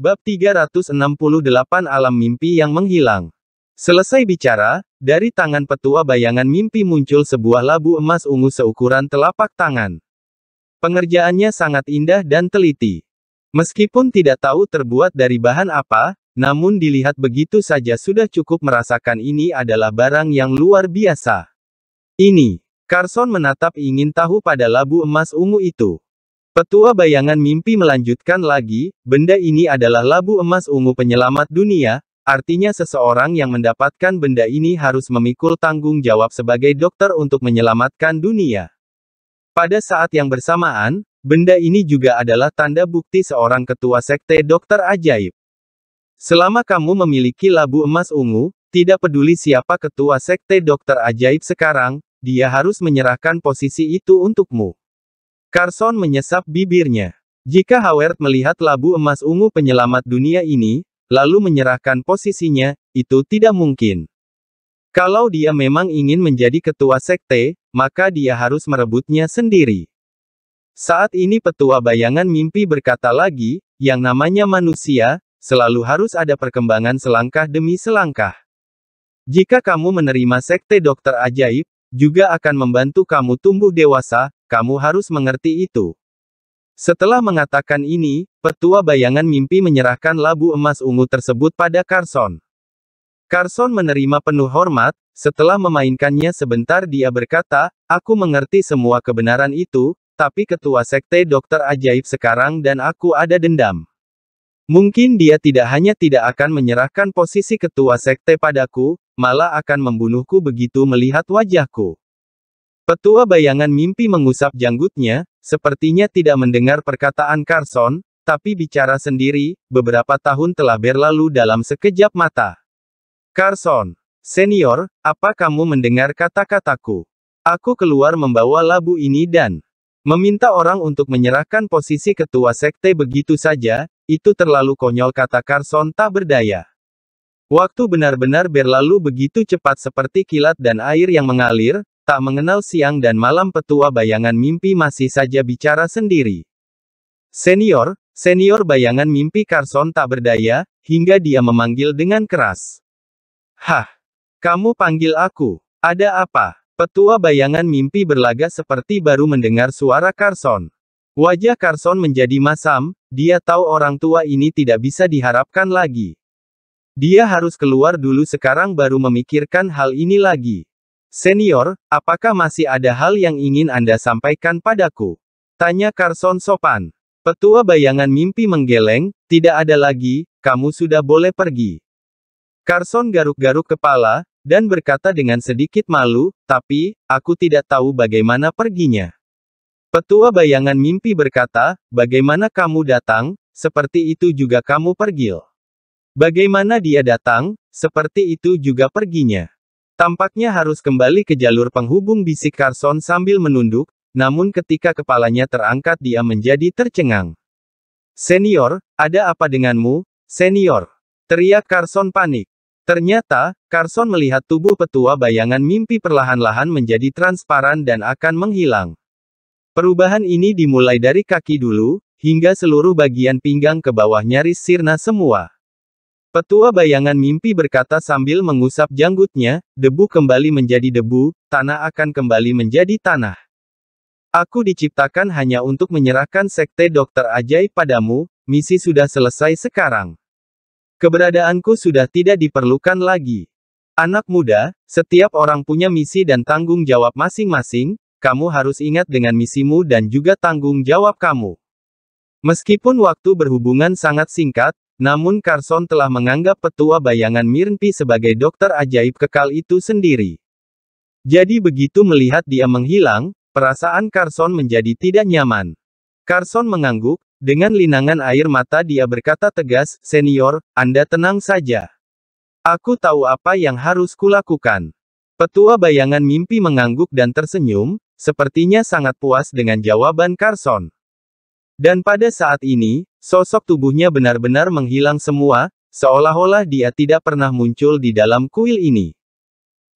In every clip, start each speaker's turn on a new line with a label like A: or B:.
A: Bab 368 Alam Mimpi yang Menghilang. Selesai bicara, dari tangan petua bayangan mimpi muncul sebuah labu emas ungu seukuran telapak tangan. Pengerjaannya sangat indah dan teliti. Meskipun tidak tahu terbuat dari bahan apa, namun dilihat begitu saja sudah cukup merasakan ini adalah barang yang luar biasa. Ini, Carson menatap ingin tahu pada labu emas ungu itu. Petua bayangan mimpi melanjutkan lagi, benda ini adalah labu emas ungu penyelamat dunia, artinya seseorang yang mendapatkan benda ini harus memikul tanggung jawab sebagai dokter untuk menyelamatkan dunia. Pada saat yang bersamaan, benda ini juga adalah tanda bukti seorang ketua sekte dokter ajaib. Selama kamu memiliki labu emas ungu, tidak peduli siapa ketua sekte dokter ajaib sekarang, dia harus menyerahkan posisi itu untukmu. Carson menyesap bibirnya. Jika Howard melihat labu emas ungu penyelamat dunia ini, lalu menyerahkan posisinya, itu tidak mungkin. Kalau dia memang ingin menjadi ketua sekte, maka dia harus merebutnya sendiri. Saat ini petua bayangan mimpi berkata lagi, yang namanya manusia, selalu harus ada perkembangan selangkah demi selangkah. Jika kamu menerima sekte dokter ajaib, juga akan membantu kamu tumbuh dewasa, kamu harus mengerti itu. Setelah mengatakan ini, petua bayangan mimpi menyerahkan labu emas ungu tersebut pada Carson. Carson menerima penuh hormat, setelah memainkannya sebentar dia berkata, aku mengerti semua kebenaran itu, tapi ketua sekte dokter ajaib sekarang dan aku ada dendam. Mungkin dia tidak hanya tidak akan menyerahkan posisi ketua sekte padaku, malah akan membunuhku begitu melihat wajahku. Petua bayangan mimpi mengusap janggutnya, sepertinya tidak mendengar perkataan Carson, tapi bicara sendiri, beberapa tahun telah berlalu dalam sekejap mata. Carson, senior, apa kamu mendengar kata-kataku? Aku keluar membawa labu ini dan meminta orang untuk menyerahkan posisi ketua sekte begitu saja, itu terlalu konyol kata Carson tak berdaya. Waktu benar-benar berlalu begitu cepat seperti kilat dan air yang mengalir, Tak mengenal siang dan malam petua bayangan mimpi masih saja bicara sendiri. Senior, senior bayangan mimpi Carson tak berdaya, hingga dia memanggil dengan keras. Hah! Kamu panggil aku. Ada apa? Petua bayangan mimpi berlaga seperti baru mendengar suara Carson. Wajah Carson menjadi masam, dia tahu orang tua ini tidak bisa diharapkan lagi. Dia harus keluar dulu sekarang baru memikirkan hal ini lagi. Senior, apakah masih ada hal yang ingin Anda sampaikan padaku? Tanya Carson sopan. Petua bayangan mimpi menggeleng, tidak ada lagi, kamu sudah boleh pergi. Carson garuk-garuk kepala, dan berkata dengan sedikit malu, tapi, aku tidak tahu bagaimana perginya. Petua bayangan mimpi berkata, bagaimana kamu datang, seperti itu juga kamu pergil. Bagaimana dia datang, seperti itu juga perginya. Tampaknya harus kembali ke jalur penghubung bisik Carson sambil menunduk, namun ketika kepalanya terangkat dia menjadi tercengang. Senior, ada apa denganmu, senior? Teriak Carson panik. Ternyata, Carson melihat tubuh petua bayangan mimpi perlahan-lahan menjadi transparan dan akan menghilang. Perubahan ini dimulai dari kaki dulu, hingga seluruh bagian pinggang ke bawah nyaris sirna semua. Petua bayangan mimpi berkata sambil mengusap janggutnya, debu kembali menjadi debu, tanah akan kembali menjadi tanah. Aku diciptakan hanya untuk menyerahkan sekte dokter ajaib padamu, misi sudah selesai sekarang. Keberadaanku sudah tidak diperlukan lagi. Anak muda, setiap orang punya misi dan tanggung jawab masing-masing, kamu harus ingat dengan misimu dan juga tanggung jawab kamu. Meskipun waktu berhubungan sangat singkat, namun Carson telah menganggap petua bayangan Mirnpi sebagai dokter ajaib kekal itu sendiri. Jadi begitu melihat dia menghilang, perasaan Carson menjadi tidak nyaman. Carson mengangguk, dengan linangan air mata dia berkata tegas, Senior, Anda tenang saja. Aku tahu apa yang harus kulakukan. Petua bayangan mimpi mengangguk dan tersenyum, sepertinya sangat puas dengan jawaban Carson. Dan pada saat ini, sosok tubuhnya benar-benar menghilang semua, seolah-olah dia tidak pernah muncul di dalam kuil ini.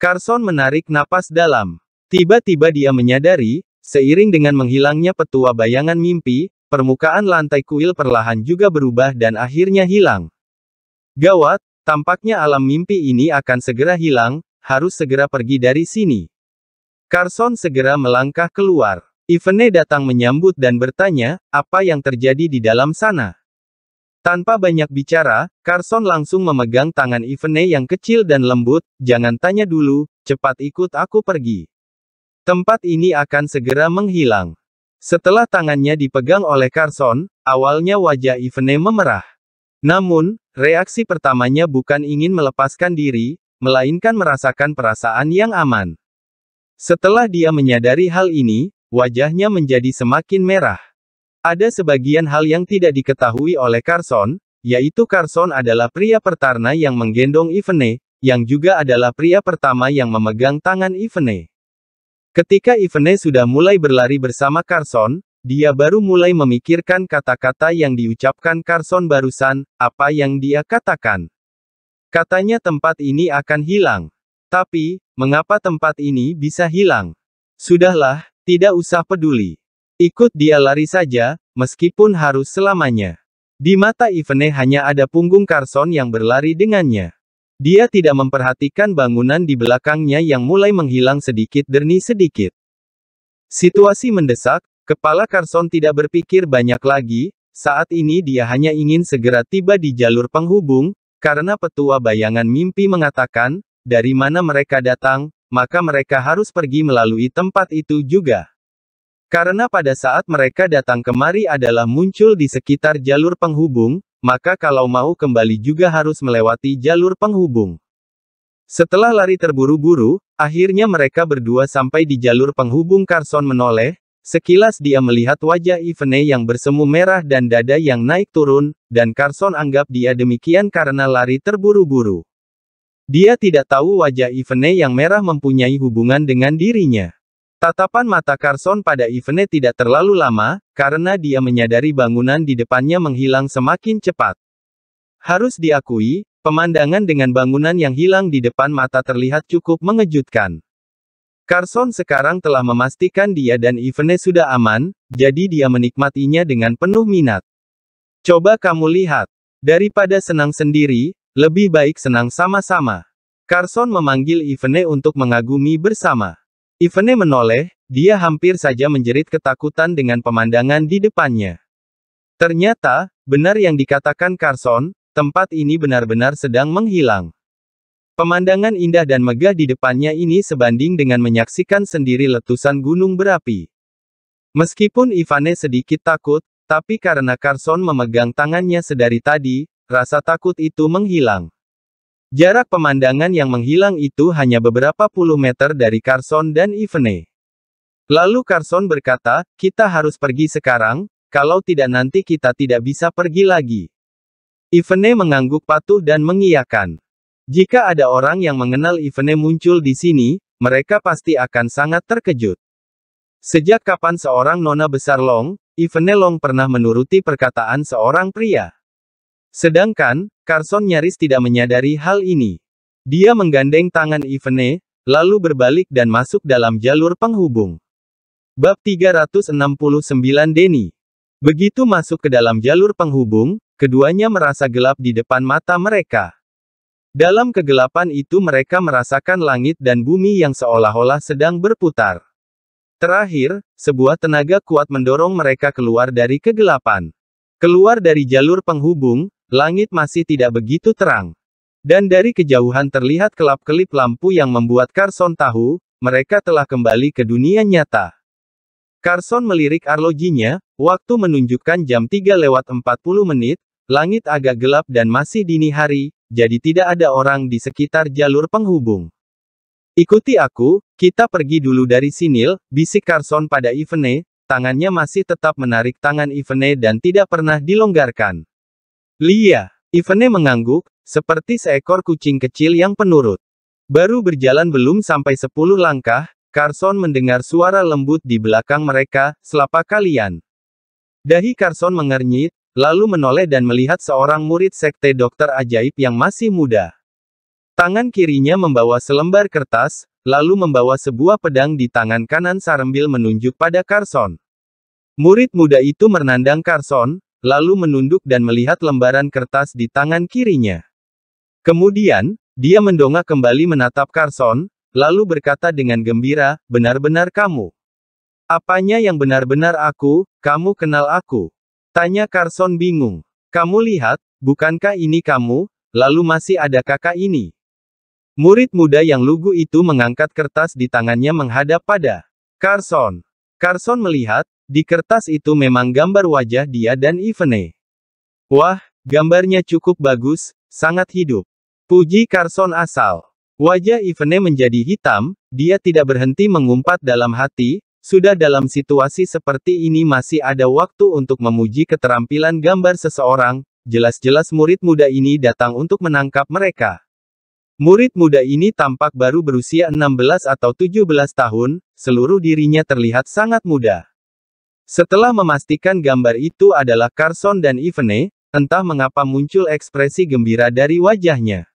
A: Carson menarik napas dalam. Tiba-tiba dia menyadari, seiring dengan menghilangnya petua bayangan mimpi, permukaan lantai kuil perlahan juga berubah dan akhirnya hilang. Gawat, tampaknya alam mimpi ini akan segera hilang, harus segera pergi dari sini. Carson segera melangkah keluar. Ivene datang menyambut dan bertanya, apa yang terjadi di dalam sana? Tanpa banyak bicara, Carson langsung memegang tangan Ivene yang kecil dan lembut, jangan tanya dulu, cepat ikut aku pergi. Tempat ini akan segera menghilang. Setelah tangannya dipegang oleh Carson, awalnya wajah Ivene memerah. Namun, reaksi pertamanya bukan ingin melepaskan diri, melainkan merasakan perasaan yang aman. Setelah dia menyadari hal ini, Wajahnya menjadi semakin merah. Ada sebagian hal yang tidak diketahui oleh Carson, yaitu Carson adalah pria pertarna yang menggendong Ivene, yang juga adalah pria pertama yang memegang tangan Ivene. Ketika Ivene sudah mulai berlari bersama Carson, dia baru mulai memikirkan kata-kata yang diucapkan Carson barusan, apa yang dia katakan. Katanya tempat ini akan hilang. Tapi, mengapa tempat ini bisa hilang? Sudahlah, tidak usah peduli. Ikut dia lari saja, meskipun harus selamanya. Di mata Ivene hanya ada punggung Carson yang berlari dengannya. Dia tidak memperhatikan bangunan di belakangnya yang mulai menghilang sedikit demi sedikit. Situasi mendesak, kepala Carson tidak berpikir banyak lagi, saat ini dia hanya ingin segera tiba di jalur penghubung, karena petua bayangan mimpi mengatakan, dari mana mereka datang, maka mereka harus pergi melalui tempat itu juga. Karena pada saat mereka datang kemari adalah muncul di sekitar jalur penghubung, maka kalau mau kembali juga harus melewati jalur penghubung. Setelah lari terburu-buru, akhirnya mereka berdua sampai di jalur penghubung Carson menoleh, sekilas dia melihat wajah Ivene yang bersemu merah dan dada yang naik turun, dan Carson anggap dia demikian karena lari terburu-buru. Dia tidak tahu wajah Ivene yang merah mempunyai hubungan dengan dirinya. Tatapan mata Carson pada Ivene tidak terlalu lama, karena dia menyadari bangunan di depannya menghilang semakin cepat. Harus diakui, pemandangan dengan bangunan yang hilang di depan mata terlihat cukup mengejutkan. Carson sekarang telah memastikan dia dan Ivene sudah aman, jadi dia menikmatinya dengan penuh minat. Coba kamu lihat. Daripada senang sendiri, lebih baik senang sama-sama. Carson memanggil Ivene untuk mengagumi bersama. Ivene menoleh, dia hampir saja menjerit ketakutan dengan pemandangan di depannya. Ternyata, benar yang dikatakan Carson, tempat ini benar-benar sedang menghilang. Pemandangan indah dan megah di depannya ini sebanding dengan menyaksikan sendiri letusan gunung berapi. Meskipun Ivane sedikit takut, tapi karena Carson memegang tangannya sedari tadi, Rasa takut itu menghilang. Jarak pemandangan yang menghilang itu hanya beberapa puluh meter dari Carson dan Ivene. Lalu Carson berkata, kita harus pergi sekarang, kalau tidak nanti kita tidak bisa pergi lagi. Ivene mengangguk patuh dan mengiyakan. Jika ada orang yang mengenal Ivene muncul di sini, mereka pasti akan sangat terkejut. Sejak kapan seorang nona besar Long, Ivene Long pernah menuruti perkataan seorang pria? Sedangkan, Carson nyaris tidak menyadari hal ini. Dia menggandeng tangan Ivene, lalu berbalik dan masuk dalam jalur penghubung. Bab 369 Denny Begitu masuk ke dalam jalur penghubung, keduanya merasa gelap di depan mata mereka. Dalam kegelapan itu mereka merasakan langit dan bumi yang seolah-olah sedang berputar. Terakhir, sebuah tenaga kuat mendorong mereka keluar dari kegelapan. Keluar dari jalur penghubung, Langit masih tidak begitu terang. Dan dari kejauhan terlihat kelap-kelip lampu yang membuat Carson tahu, mereka telah kembali ke dunia nyata. Carson melirik arlojinya, waktu menunjukkan jam 3 lewat 40 menit, langit agak gelap dan masih dini hari, jadi tidak ada orang di sekitar jalur penghubung. Ikuti aku, kita pergi dulu dari sini, bisik Carson pada Ivene, tangannya masih tetap menarik tangan Ivene dan tidak pernah dilonggarkan. Lia, Ivane mengangguk, seperti seekor kucing kecil yang penurut. Baru berjalan belum sampai sepuluh langkah, Carson mendengar suara lembut di belakang mereka, selapa kalian. Dahi Carson mengernyit, lalu menoleh dan melihat seorang murid sekte dokter ajaib yang masih muda. Tangan kirinya membawa selembar kertas, lalu membawa sebuah pedang di tangan kanan Sarambil menunjuk pada Carson. Murid muda itu menandang Carson, lalu menunduk dan melihat lembaran kertas di tangan kirinya. Kemudian, dia mendongak kembali menatap Carson, lalu berkata dengan gembira, benar-benar kamu. Apanya yang benar-benar aku, kamu kenal aku? Tanya Carson bingung. Kamu lihat, bukankah ini kamu, lalu masih ada kakak ini? Murid muda yang lugu itu mengangkat kertas di tangannya menghadap pada Carson. Carson melihat, di kertas itu memang gambar wajah dia dan Ivene. Wah, gambarnya cukup bagus, sangat hidup. Puji Carson asal. Wajah Ivene menjadi hitam, dia tidak berhenti mengumpat dalam hati, sudah dalam situasi seperti ini masih ada waktu untuk memuji keterampilan gambar seseorang, jelas-jelas murid muda ini datang untuk menangkap mereka. Murid muda ini tampak baru berusia 16 atau 17 tahun, seluruh dirinya terlihat sangat muda. Setelah memastikan gambar itu adalah Carson dan Ivene, entah mengapa muncul ekspresi gembira dari wajahnya.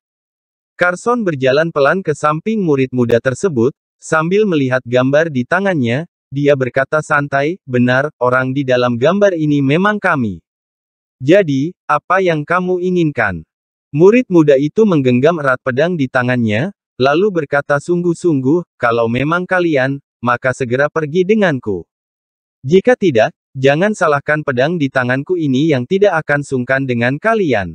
A: Carson berjalan pelan ke samping murid muda tersebut, sambil melihat gambar di tangannya, dia berkata santai, benar, orang di dalam gambar ini memang kami. Jadi, apa yang kamu inginkan? Murid muda itu menggenggam erat pedang di tangannya, lalu berkata sungguh-sungguh, kalau memang kalian, maka segera pergi denganku. Jika tidak, jangan salahkan pedang di tanganku ini yang tidak akan sungkan dengan kalian.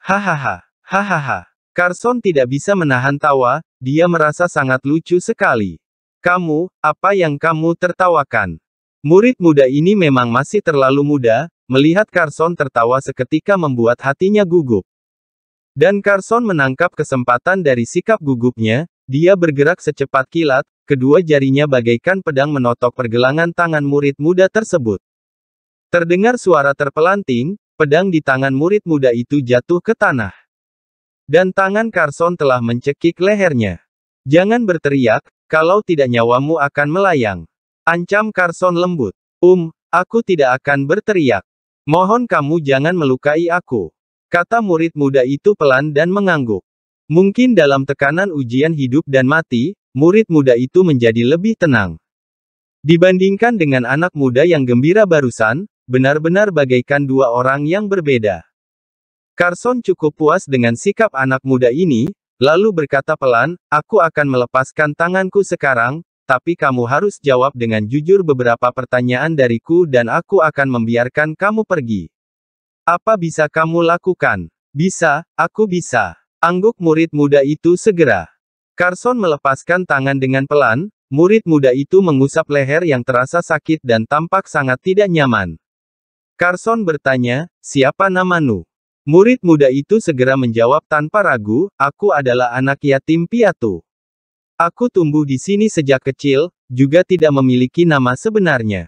A: Hahaha, hahaha. Carson tidak bisa menahan tawa, dia merasa sangat lucu sekali. Kamu, apa yang kamu tertawakan? Murid muda ini memang masih terlalu muda, melihat Carson tertawa seketika membuat hatinya gugup. Dan Carson menangkap kesempatan dari sikap gugupnya, dia bergerak secepat kilat, kedua jarinya bagaikan pedang menotok pergelangan tangan murid muda tersebut. Terdengar suara terpelanting, pedang di tangan murid muda itu jatuh ke tanah. Dan tangan Carson telah mencekik lehernya. Jangan berteriak, kalau tidak nyawamu akan melayang. Ancam Carson lembut. Um, aku tidak akan berteriak. Mohon kamu jangan melukai aku. Kata murid muda itu pelan dan mengangguk. Mungkin dalam tekanan ujian hidup dan mati, murid muda itu menjadi lebih tenang. Dibandingkan dengan anak muda yang gembira barusan, benar-benar bagaikan dua orang yang berbeda. Carson cukup puas dengan sikap anak muda ini, lalu berkata pelan, aku akan melepaskan tanganku sekarang, tapi kamu harus jawab dengan jujur beberapa pertanyaan dariku dan aku akan membiarkan kamu pergi. Apa bisa kamu lakukan? Bisa, aku bisa. Angguk murid muda itu segera. Carson melepaskan tangan dengan pelan, murid muda itu mengusap leher yang terasa sakit dan tampak sangat tidak nyaman. Carson bertanya, siapa namamu? Murid muda itu segera menjawab tanpa ragu, aku adalah anak yatim piatu. Aku tumbuh di sini sejak kecil, juga tidak memiliki nama sebenarnya.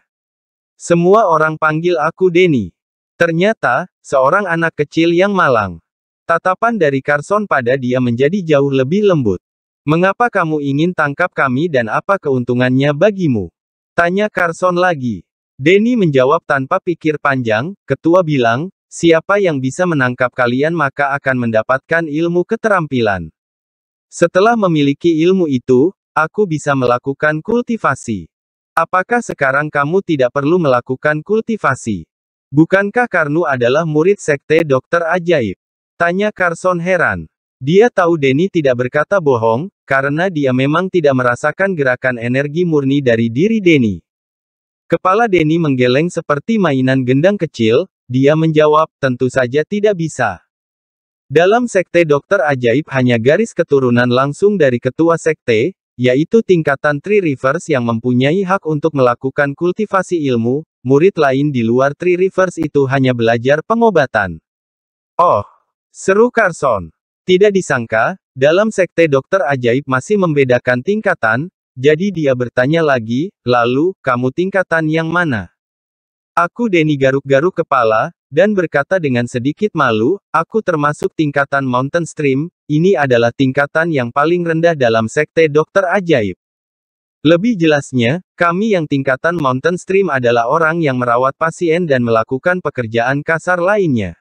A: Semua orang panggil aku Denny. Ternyata, seorang anak kecil yang malang. Tatapan dari Carson pada dia menjadi jauh lebih lembut. Mengapa kamu ingin tangkap kami dan apa keuntungannya bagimu? Tanya Carson lagi. Denny menjawab tanpa pikir panjang, ketua bilang, siapa yang bisa menangkap kalian maka akan mendapatkan ilmu keterampilan. Setelah memiliki ilmu itu, aku bisa melakukan kultivasi. Apakah sekarang kamu tidak perlu melakukan kultivasi? Bukankah Karnu adalah murid sekte dokter ajaib? Tanya Carson heran. Dia tahu Denny tidak berkata bohong, karena dia memang tidak merasakan gerakan energi murni dari diri Denny. Kepala Denny menggeleng seperti mainan gendang kecil, dia menjawab, tentu saja tidak bisa. Dalam sekte dokter ajaib hanya garis keturunan langsung dari ketua sekte, yaitu tingkatan Three Rivers yang mempunyai hak untuk melakukan kultivasi ilmu, murid lain di luar Three Rivers itu hanya belajar pengobatan. Oh! Seru Carson. Tidak disangka, dalam sekte dokter ajaib masih membedakan tingkatan, jadi dia bertanya lagi, lalu, kamu tingkatan yang mana? Aku Deni garuk-garuk kepala, dan berkata dengan sedikit malu, aku termasuk tingkatan Mountain Stream, ini adalah tingkatan yang paling rendah dalam sekte dokter ajaib. Lebih jelasnya, kami yang tingkatan Mountain Stream adalah orang yang merawat pasien dan melakukan pekerjaan kasar lainnya.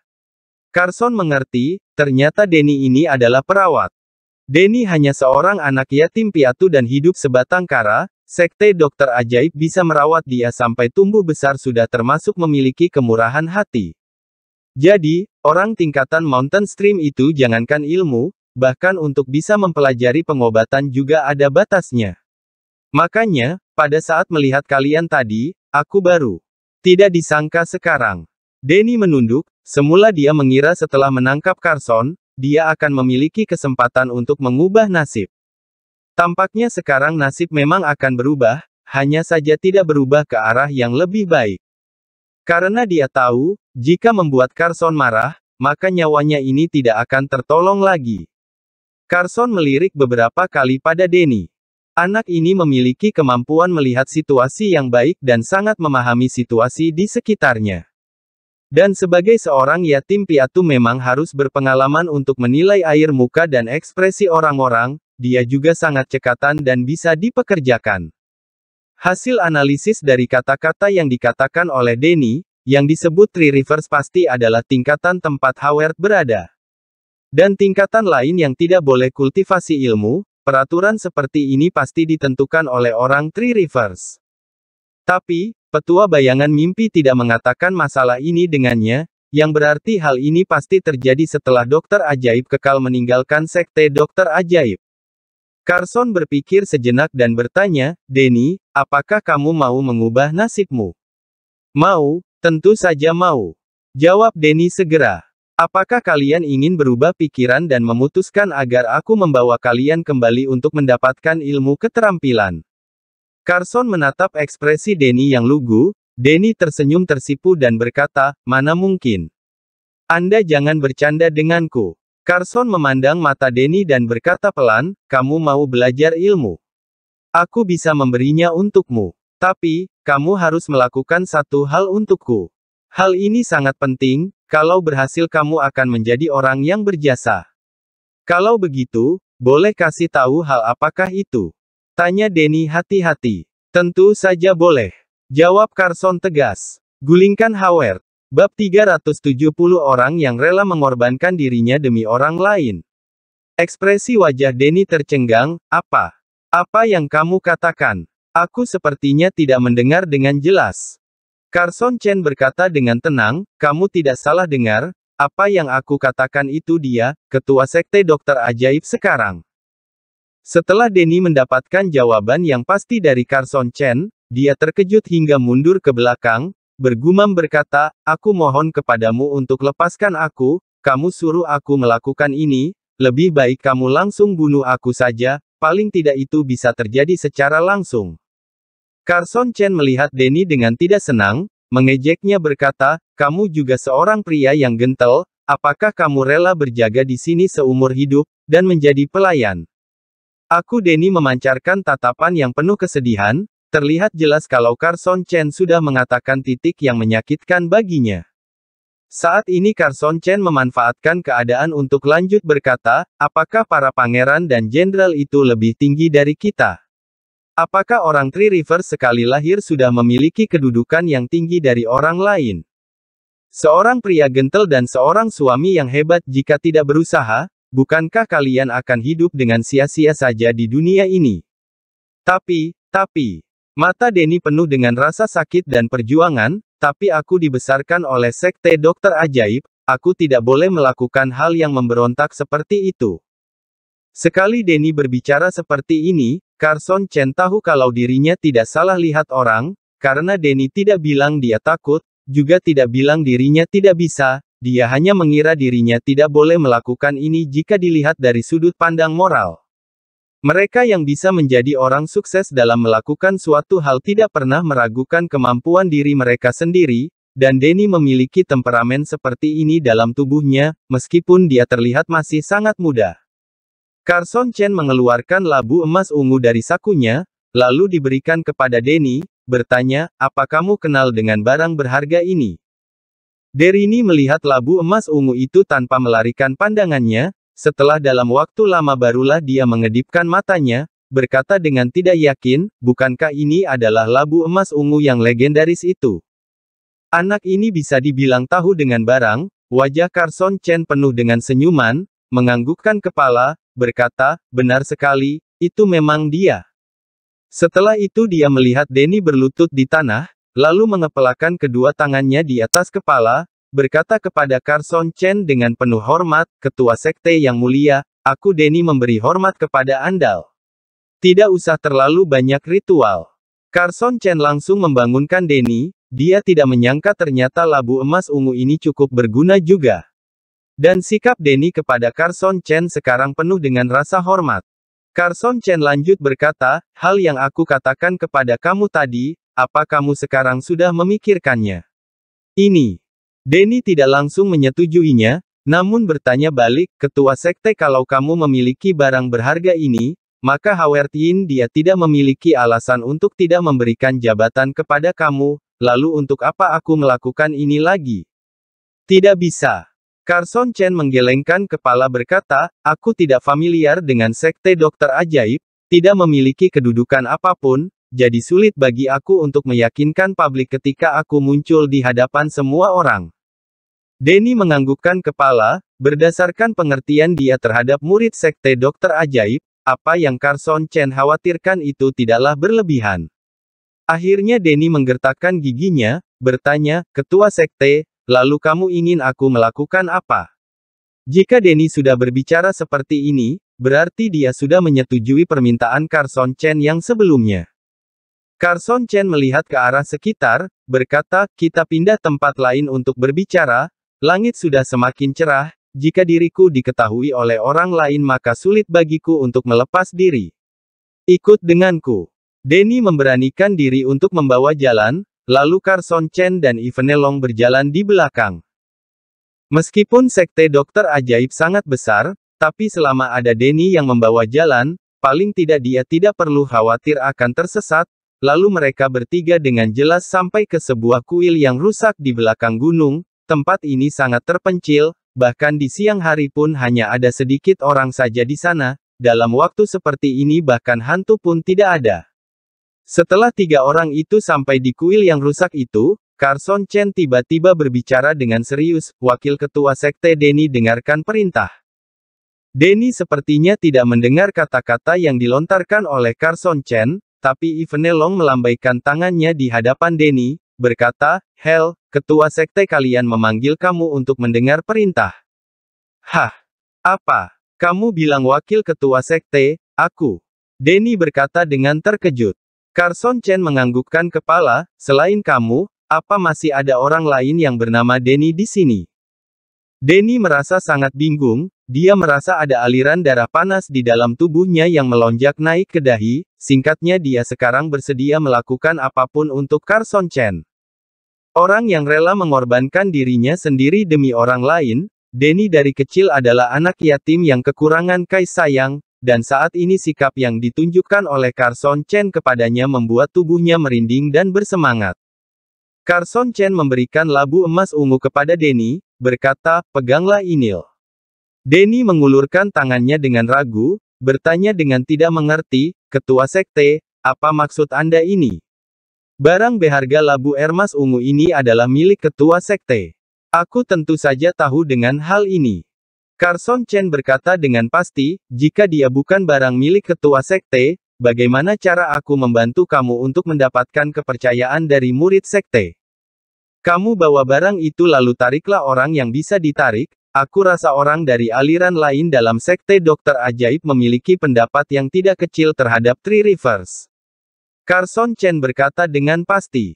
A: Carson mengerti, ternyata Denny ini adalah perawat. Denny hanya seorang anak yatim piatu dan hidup sebatang kara, sekte dokter ajaib bisa merawat dia sampai tumbuh besar sudah termasuk memiliki kemurahan hati. Jadi, orang tingkatan Mountain Stream itu jangankan ilmu, bahkan untuk bisa mempelajari pengobatan juga ada batasnya. Makanya, pada saat melihat kalian tadi, aku baru tidak disangka sekarang. Denny menunduk, semula dia mengira setelah menangkap Carson, dia akan memiliki kesempatan untuk mengubah nasib. Tampaknya sekarang nasib memang akan berubah, hanya saja tidak berubah ke arah yang lebih baik. Karena dia tahu, jika membuat Carson marah, maka nyawanya ini tidak akan tertolong lagi. Carson melirik beberapa kali pada Denny. Anak ini memiliki kemampuan melihat situasi yang baik dan sangat memahami situasi di sekitarnya. Dan sebagai seorang yatim piatu memang harus berpengalaman untuk menilai air muka dan ekspresi orang-orang, dia juga sangat cekatan dan bisa dipekerjakan. Hasil analisis dari kata-kata yang dikatakan oleh Denny, yang disebut Three Rivers pasti adalah tingkatan tempat Howard berada. Dan tingkatan lain yang tidak boleh kultivasi ilmu, peraturan seperti ini pasti ditentukan oleh orang Three Rivers. Tapi, petua bayangan mimpi tidak mengatakan masalah ini dengannya, yang berarti hal ini pasti terjadi setelah dokter ajaib kekal meninggalkan sekte dokter ajaib. Carson berpikir sejenak dan bertanya, Denny, apakah kamu mau mengubah nasibmu? Mau, tentu saja mau. Jawab Denny segera. Apakah kalian ingin berubah pikiran dan memutuskan agar aku membawa kalian kembali untuk mendapatkan ilmu keterampilan? Carson menatap ekspresi Denny yang lugu, Denny tersenyum tersipu dan berkata, mana mungkin. Anda jangan bercanda denganku. Carson memandang mata Denny dan berkata pelan, kamu mau belajar ilmu. Aku bisa memberinya untukmu. Tapi, kamu harus melakukan satu hal untukku. Hal ini sangat penting, kalau berhasil kamu akan menjadi orang yang berjasa. Kalau begitu, boleh kasih tahu hal apakah itu? Tanya Denny hati-hati. Tentu saja boleh. Jawab Carson tegas. Gulingkan Hawer Bab 370 orang yang rela mengorbankan dirinya demi orang lain. Ekspresi wajah Denny tercenggang, apa? Apa yang kamu katakan? Aku sepertinya tidak mendengar dengan jelas. Carson Chen berkata dengan tenang, kamu tidak salah dengar, apa yang aku katakan itu dia, ketua sekte dokter ajaib sekarang. Setelah Denny mendapatkan jawaban yang pasti dari Carson Chen, dia terkejut hingga mundur ke belakang, bergumam berkata, Aku mohon kepadamu untuk lepaskan aku, kamu suruh aku melakukan ini, lebih baik kamu langsung bunuh aku saja, paling tidak itu bisa terjadi secara langsung. Carson Chen melihat Denny dengan tidak senang, mengejeknya berkata, kamu juga seorang pria yang gentel. apakah kamu rela berjaga di sini seumur hidup, dan menjadi pelayan? Aku Denny memancarkan tatapan yang penuh kesedihan, terlihat jelas kalau Carson Chen sudah mengatakan titik yang menyakitkan baginya. Saat ini Carson Chen memanfaatkan keadaan untuk lanjut berkata, apakah para pangeran dan jenderal itu lebih tinggi dari kita? Apakah orang Three River sekali lahir sudah memiliki kedudukan yang tinggi dari orang lain? Seorang pria gentel dan seorang suami yang hebat jika tidak berusaha, Bukankah kalian akan hidup dengan sia-sia saja di dunia ini? Tapi, tapi, mata Denny penuh dengan rasa sakit dan perjuangan, tapi aku dibesarkan oleh sekte dokter ajaib, aku tidak boleh melakukan hal yang memberontak seperti itu. Sekali Denny berbicara seperti ini, Carson Chen tahu kalau dirinya tidak salah lihat orang, karena Denny tidak bilang dia takut, juga tidak bilang dirinya tidak bisa, dia hanya mengira dirinya tidak boleh melakukan ini jika dilihat dari sudut pandang moral. Mereka yang bisa menjadi orang sukses dalam melakukan suatu hal tidak pernah meragukan kemampuan diri mereka sendiri, dan Denny memiliki temperamen seperti ini dalam tubuhnya, meskipun dia terlihat masih sangat muda. Carson Chen mengeluarkan labu emas ungu dari sakunya, lalu diberikan kepada Denny, bertanya, apa kamu kenal dengan barang berharga ini? Derini melihat labu emas ungu itu tanpa melarikan pandangannya, setelah dalam waktu lama barulah dia mengedipkan matanya, berkata dengan tidak yakin, bukankah ini adalah labu emas ungu yang legendaris itu? Anak ini bisa dibilang tahu dengan barang, wajah Carson Chen penuh dengan senyuman, menganggukkan kepala, berkata, benar sekali, itu memang dia. Setelah itu dia melihat Denny berlutut di tanah, lalu mengepelakan kedua tangannya di atas kepala, berkata kepada Carson Chen dengan penuh hormat, Ketua Sekte Yang Mulia, aku Denny memberi hormat kepada Andal. Tidak usah terlalu banyak ritual. Carson Chen langsung membangunkan Denny, dia tidak menyangka ternyata labu emas ungu ini cukup berguna juga. Dan sikap Denny kepada Carson Chen sekarang penuh dengan rasa hormat. Carson Chen lanjut berkata, hal yang aku katakan kepada kamu tadi, apa kamu sekarang sudah memikirkannya? Ini. Denny tidak langsung menyetujuinya, namun bertanya balik, ketua sekte kalau kamu memiliki barang berharga ini, maka Hawertiin dia tidak memiliki alasan untuk tidak memberikan jabatan kepada kamu, lalu untuk apa aku melakukan ini lagi? Tidak bisa. Carson Chen menggelengkan kepala berkata, aku tidak familiar dengan sekte dokter ajaib, tidak memiliki kedudukan apapun, jadi sulit bagi aku untuk meyakinkan publik ketika aku muncul di hadapan semua orang. Denny menganggukkan kepala, berdasarkan pengertian dia terhadap murid sekte dokter ajaib, apa yang Carson Chen khawatirkan itu tidaklah berlebihan. Akhirnya Denny menggertakkan giginya, bertanya, ketua sekte, lalu kamu ingin aku melakukan apa? Jika Denny sudah berbicara seperti ini, berarti dia sudah menyetujui permintaan Carson Chen yang sebelumnya. Carson Chen melihat ke arah sekitar, berkata, kita pindah tempat lain untuk berbicara, langit sudah semakin cerah, jika diriku diketahui oleh orang lain maka sulit bagiku untuk melepas diri. Ikut denganku. Denny memberanikan diri untuk membawa jalan, lalu Carson Chen dan Ivanelong berjalan di belakang. Meskipun sekte dokter ajaib sangat besar, tapi selama ada Denny yang membawa jalan, paling tidak dia tidak perlu khawatir akan tersesat, Lalu mereka bertiga dengan jelas sampai ke sebuah kuil yang rusak di belakang gunung, tempat ini sangat terpencil, bahkan di siang hari pun hanya ada sedikit orang saja di sana, dalam waktu seperti ini bahkan hantu pun tidak ada. Setelah tiga orang itu sampai di kuil yang rusak itu, Carson Chen tiba-tiba berbicara dengan serius, wakil ketua sekte Denny dengarkan perintah. Denny sepertinya tidak mendengar kata-kata yang dilontarkan oleh Carson Chen, tapi Ivanelong melambaikan tangannya di hadapan Denny, berkata, Hel, ketua sekte kalian memanggil kamu untuk mendengar perintah. Hah? Apa? Kamu bilang wakil ketua sekte, aku. Denny berkata dengan terkejut. Carson Chen menganggukkan kepala, selain kamu, apa masih ada orang lain yang bernama Denny di sini? Denny merasa sangat bingung, dia merasa ada aliran darah panas di dalam tubuhnya yang melonjak naik ke dahi, singkatnya dia sekarang bersedia melakukan apapun untuk Carson Chen. Orang yang rela mengorbankan dirinya sendiri demi orang lain, Denny dari kecil adalah anak yatim yang kekurangan kai sayang, dan saat ini sikap yang ditunjukkan oleh Carson Chen kepadanya membuat tubuhnya merinding dan bersemangat. Carson Chen memberikan labu emas ungu kepada Denny, berkata, peganglah Inil. Denny mengulurkan tangannya dengan ragu, bertanya dengan tidak mengerti, ketua sekte, apa maksud Anda ini? Barang berharga labu ermas ungu ini adalah milik ketua sekte. Aku tentu saja tahu dengan hal ini. Carson Chen berkata dengan pasti, jika dia bukan barang milik ketua sekte, bagaimana cara aku membantu kamu untuk mendapatkan kepercayaan dari murid sekte? Kamu bawa barang itu lalu tariklah orang yang bisa ditarik, aku rasa orang dari aliran lain dalam sekte dokter ajaib memiliki pendapat yang tidak kecil terhadap Three Rivers. Carson Chen berkata dengan pasti.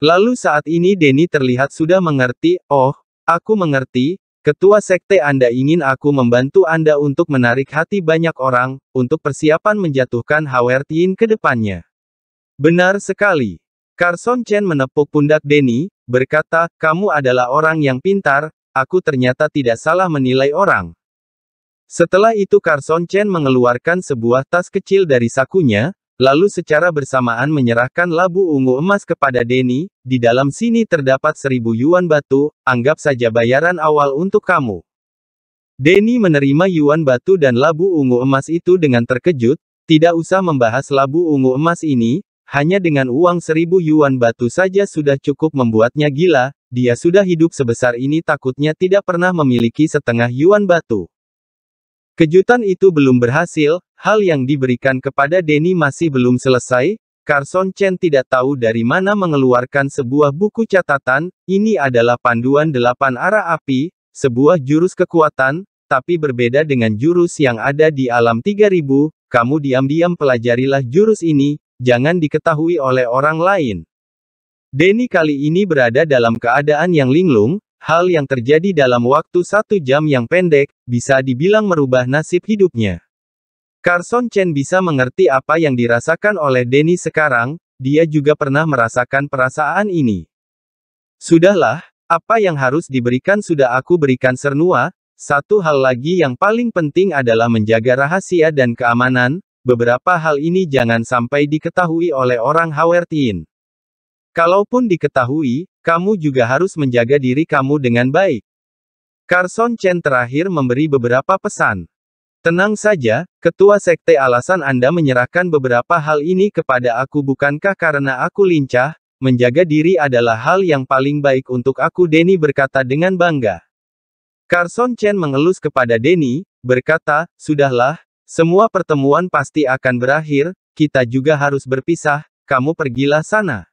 A: Lalu saat ini Denny terlihat sudah mengerti, oh, aku mengerti, ketua sekte Anda ingin aku membantu Anda untuk menarik hati banyak orang, untuk persiapan menjatuhkan Howard Yin ke depannya. Benar sekali. Carson Chen menepuk pundak Denny, berkata, kamu adalah orang yang pintar, aku ternyata tidak salah menilai orang. Setelah itu Carson Chen mengeluarkan sebuah tas kecil dari sakunya, lalu secara bersamaan menyerahkan labu ungu emas kepada Denny, di dalam sini terdapat seribu yuan batu, anggap saja bayaran awal untuk kamu. Denny menerima yuan batu dan labu ungu emas itu dengan terkejut, tidak usah membahas labu ungu emas ini, hanya dengan uang seribu yuan batu saja sudah cukup membuatnya gila, dia sudah hidup sebesar ini takutnya tidak pernah memiliki setengah yuan batu. Kejutan itu belum berhasil, hal yang diberikan kepada Denny masih belum selesai, Carson Chen tidak tahu dari mana mengeluarkan sebuah buku catatan, ini adalah panduan delapan arah api, sebuah jurus kekuatan, tapi berbeda dengan jurus yang ada di alam 3000, kamu diam-diam pelajarilah jurus ini, jangan diketahui oleh orang lain. Denny kali ini berada dalam keadaan yang linglung, hal yang terjadi dalam waktu satu jam yang pendek, bisa dibilang merubah nasib hidupnya. Carson Chen bisa mengerti apa yang dirasakan oleh Denny sekarang, dia juga pernah merasakan perasaan ini. Sudahlah, apa yang harus diberikan sudah aku berikan Sernua, satu hal lagi yang paling penting adalah menjaga rahasia dan keamanan, Beberapa hal ini jangan sampai diketahui oleh orang Hawertin. Kalaupun diketahui, kamu juga harus menjaga diri kamu dengan baik. Carson Chen terakhir memberi beberapa pesan. Tenang saja, ketua sekte alasan Anda menyerahkan beberapa hal ini kepada aku bukankah karena aku lincah, menjaga diri adalah hal yang paling baik untuk aku Denny berkata dengan bangga. Carson Chen mengelus kepada Denny, berkata, Sudahlah, semua pertemuan pasti akan berakhir, kita juga harus berpisah, kamu pergilah sana.